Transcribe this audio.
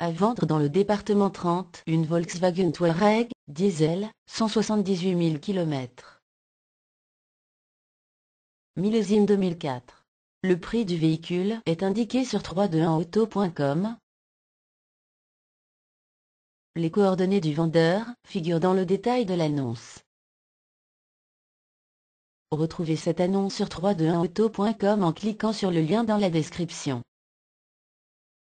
À vendre dans le département 30, une Volkswagen Touareg, diesel, 178 000 km. Millésime 2004. Le prix du véhicule est indiqué sur 321auto.com. Les coordonnées du vendeur figurent dans le détail de l'annonce. Retrouvez cette annonce sur 321auto.com en cliquant sur le lien dans la description.